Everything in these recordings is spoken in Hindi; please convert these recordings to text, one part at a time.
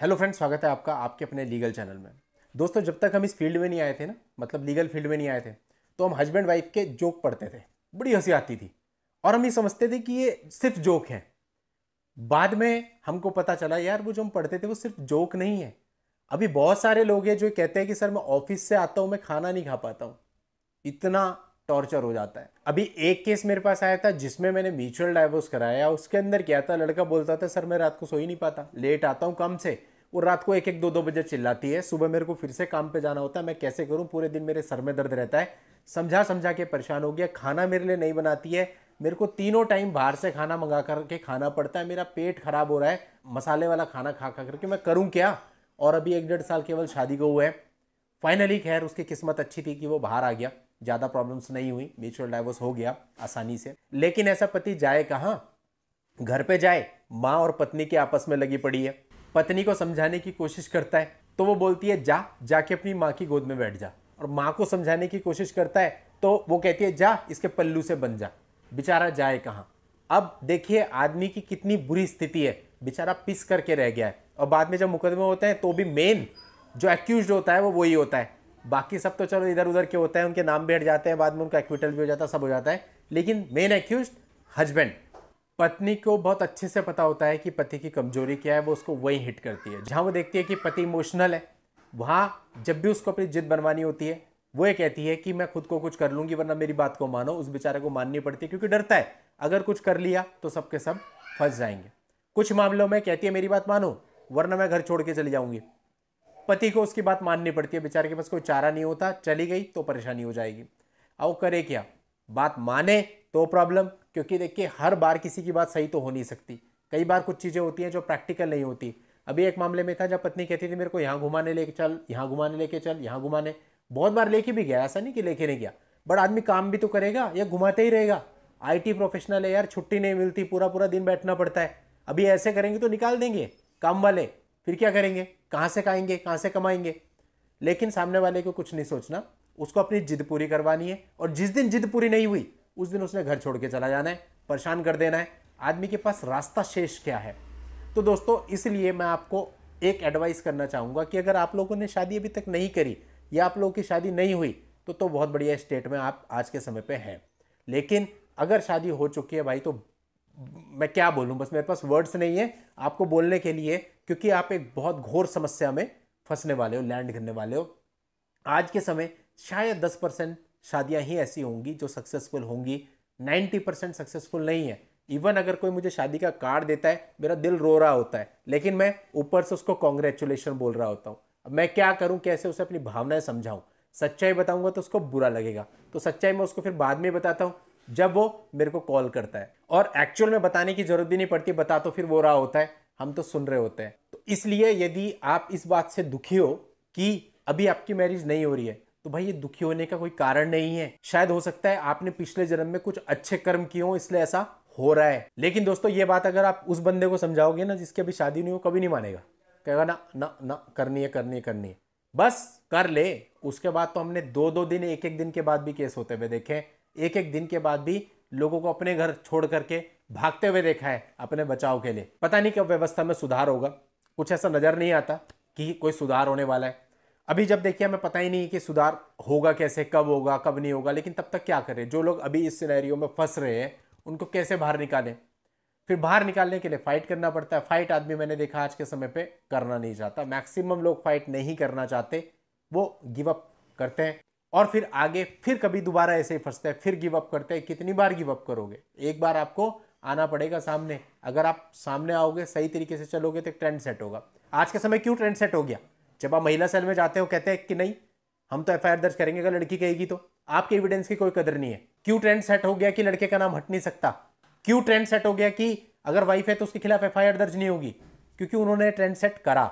हेलो फ्रेंड स्वागत है आपका आपके अपने लीगल चैनल में दोस्तों जब तक हम इस फील्ड में नहीं आए थे ना मतलब लीगल फील्ड में नहीं आए थे तो हम हस्बैंड वाइफ के जोक पढ़ते थे बड़ी हंसी आती थी और हम ये समझते थे कि ये सिर्फ जोक है बाद में हमको पता चला यार वो जो हम पढ़ते थे वो सिर्फ जोक नहीं है अभी बहुत सारे लोग हैं जो कहते हैं कि सर मैं ऑफिस से आता हूँ मैं खाना नहीं खा पाता हूँ इतना टॉर्चर हो जाता है अभी एक केस मेरे पास आया था जिसमें मैंने म्यूचुअल डाइवोर्स कराया उसके अंदर क्या था लड़का बोलता था सर मैं रात को सो ही नहीं पाता लेट आता हूँ कम से वो रात को एक एक दो दो बजे चिल्लाती है सुबह मेरे को फिर से काम पे जाना होता है मैं कैसे करूँ पूरे दिन मेरे सर में दर्द रहता है समझा समझा के परेशान हो गया खाना मेरे लिए नहीं बनाती है मेरे को तीनों टाइम बाहर से खाना मंगा करके खाना पड़ता है मेरा पेट खराब हो रहा है मसाले वाला खाना खा खा करके मैं करूँ क्या और अभी एक डेढ़ साल केवल शादी को हुआ है फाइनली खैर उसकी किस्मत अच्छी थी कि वो बाहर आ गया ज़्यादा प्रॉब्लम्स नहीं हुई म्यूचुअल डाइवोर्स हो गया आसानी से लेकिन ऐसा पति जाए कहाँ घर पे जाए माँ और पत्नी के आपस में लगी पड़ी है पत्नी को समझाने की कोशिश करता है तो वो बोलती है जा जाके अपनी माँ की गोद में बैठ जा और माँ को समझाने की कोशिश करता है तो वो कहती है जा इसके पल्लू से बन जा बेचारा जाए कहाँ अब देखिए आदमी की कितनी बुरी स्थिति है बेचारा पिस करके रह गया है और बाद में जब मुकदमे होते हैं तो भी मेन जो एक्यूज होता है वो वही होता है बाकी सब तो चलो इधर उधर के होता है उनके नाम भी हट जाते हैं बाद में उनका एक्विटल भी हो जाता है सब हो जाता है लेकिन मेन एक्यूज हस्बैंड पत्नी को बहुत अच्छे से पता होता है कि पति की कमजोरी क्या है वो उसको वही हिट करती है जहाँ वो देखती है कि पति इमोशनल है वहाँ जब भी उसको अपनी जिद बनवानी होती है वो ये कहती है कि मैं खुद को कुछ कर लूँगी वरना मेरी बात को मानो उस बेचारे को माननी पड़ती है क्योंकि डरता है अगर कुछ कर लिया तो सबके सब फंस जाएंगे कुछ मामलों में कहती है मेरी बात मानो वरना मैं घर छोड़ के चली जाऊँगी पति को उसकी बात माननी पड़ती है बेचारे के पास कोई चारा नहीं होता चली गई तो परेशानी हो जाएगी अब करे क्या बात माने तो प्रॉब्लम क्योंकि देखिए हर बार किसी की बात सही तो हो नहीं सकती कई बार कुछ चीज़ें होती हैं जो प्रैक्टिकल नहीं होती अभी एक मामले में था जब पत्नी कहती थी मेरे को यहाँ घुमाने लेके चल यहाँ घुमाने लेके चल यहाँ घुमाने बहुत बार लेके भी गया ऐसा नहीं कि लेके नहीं गया बट आदमी काम भी तो करेगा या घुमाते ही रहेगा आईटी प्रोफेशनल है यार छुट्टी नहीं मिलती पूरा पूरा दिन बैठना पड़ता है अभी ऐसे करेंगे तो निकाल देंगे काम वाले फिर क्या करेंगे कहाँ से खाएंगे कहाँ से कमाएंगे लेकिन सामने वाले को कुछ नहीं सोचना उसको अपनी जिद पूरी करवानी है और जिस दिन जिद पूरी नहीं हुई उस दिन उसने घर छोड़ के चला जाना है परेशान कर देना है आदमी के पास रास्ता शेष क्या है तो दोस्तों इसलिए मैं आपको एक एडवाइस करना चाहूँगा कि अगर आप लोगों ने शादी अभी तक नहीं करी या आप लोगों की शादी नहीं हुई तो तो बहुत बढ़िया स्टेट में आप आज के समय पे हैं लेकिन अगर शादी हो चुकी है भाई तो मैं क्या बोलूँ बस मेरे पास वर्ड्स नहीं है आपको बोलने के लिए क्योंकि आप एक बहुत घोर समस्या में फंसने वाले हो लैंड घिरने वाले हो आज के समय शायद दस परसेंट शादियाँ ही ऐसी होंगी जो सक्सेसफुल होंगी नाइन्टी परसेंट सक्सेसफुल नहीं है इवन अगर कोई मुझे शादी का कार्ड देता है मेरा दिल रो रहा होता है लेकिन मैं ऊपर से उसको कॉन्ग्रेचुलेशन बोल रहा होता हूँ अब मैं क्या करूँ कैसे उसे अपनी भावनाएं समझाऊँ सच्चाई बताऊंगा तो उसको बुरा लगेगा तो सच्चाई मैं उसको फिर बाद में बताता हूँ जब वो मेरे को कॉल करता है और एक्चुअल में बताने की जरूरत भी नहीं पड़ती बता तो फिर वो रहा होता है हम तो सुन रहे होते हैं तो इसलिए यदि आप इस बात से दुखी हो कि अभी आपकी मैरिज नहीं हो रही है तो भाई ये दुखी होने का कोई कारण नहीं है शायद हो सकता है आपने पिछले जन्म में कुछ अच्छे कर्म किए हो इसलिए ऐसा हो रहा है लेकिन दोस्तों ये बात अगर आप उस बंदे को समझाओगे ना जिसकी अभी शादी नहीं हो कभी नहीं मानेगा कहेगा ना ना ना करनी है करनी है करनी है बस कर ले उसके बाद तो हमने दो दो दिन एक एक दिन के बाद भी केस होते हुए देखे एक एक दिन के बाद भी लोगों को अपने घर छोड़ करके भागते हुए देखा है अपने बचाव के लिए पता नहीं कब व्यवस्था में सुधार होगा कुछ ऐसा नज़र नहीं आता कि कोई सुधार होने वाला है अभी जब देखिए हमें पता ही नहीं कि सुधार होगा कैसे कब होगा कब नहीं होगा लेकिन तब तक क्या करें जो लोग अभी इस सिनेरियो में फंस रहे हैं उनको कैसे बाहर निकालें फिर बाहर निकालने के लिए फाइट करना पड़ता है फाइट आदमी मैंने देखा आज के समय पे करना नहीं चाहता मैक्सिमम लोग फाइट नहीं करना चाहते वो गिव अप करते हैं और फिर आगे फिर कभी दोबारा ऐसे ही फंसते हैं फिर गिव अप करते हैं कितनी बार गिव अप करोगे एक बार आपको आना पड़ेगा सामने अगर आप सामने आओगे सही तरीके से चलोगे तो एक ट्रेंड सेट होगा आज के समय क्यों ट्रेंड सेट हो गया जब आप महिला सेल में जाते हो कहते हैं कि नहीं हम तो एफ दर्ज करेंगे अगर लड़की कहेगी तो आपके एविडेंस की कोई कदर नहीं है क्यों ट्रेंड सेट हो गया कि लड़के का नाम हट नहीं सकता क्यों ट्रेंड सेट हो गया कि अगर वाइफ है तो उसके खिलाफ एफ दर्ज नहीं होगी क्योंकि उन्होंने ट्रेंड सेट करा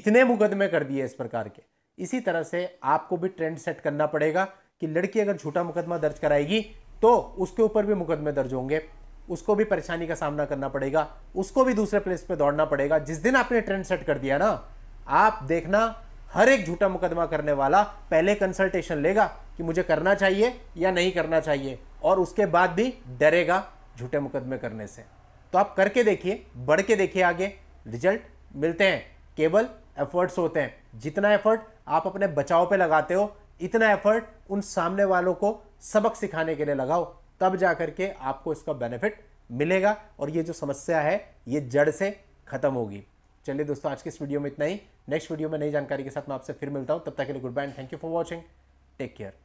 इतने मुकदमे कर दिए इस प्रकार के इसी तरह से आपको भी ट्रेंड सेट करना पड़ेगा कि लड़की अगर झूठा मुकदमा दर्ज कराएगी तो उसके ऊपर भी मुकदमे दर्ज होंगे उसको भी परेशानी का सामना करना पड़ेगा उसको भी दूसरे प्लेस पे दौड़ना पड़ेगा जिस दिन आपने ट्रेंड सेट कर दिया ना आप देखना हर एक झूठा मुकदमा करने वाला पहले कंसल्टेशन लेगा कि मुझे करना चाहिए या नहीं करना चाहिए और उसके बाद भी डरेगा झूठे मुकदमे करने से तो आप करके देखिए बढ़ के देखिए आगे रिजल्ट मिलते हैं केवल एफर्ट्स होते हैं जितना एफर्ट आप अपने बचाव पे लगाते हो इतना एफर्ट उन सामने वालों को सबक सिखाने के लिए लगाओ तब जा के आपको इसका बेनिफिट मिलेगा और ये जो समस्या है ये जड़ से खत्म होगी चलिए दोस्तों आज के इस वीडियो में इतना ही नेक्स्ट वीडियो में नई जानकारी के साथ मैं आपसे फिर मिलता हूँ तब तक के लिए goodbye thank you for watching take care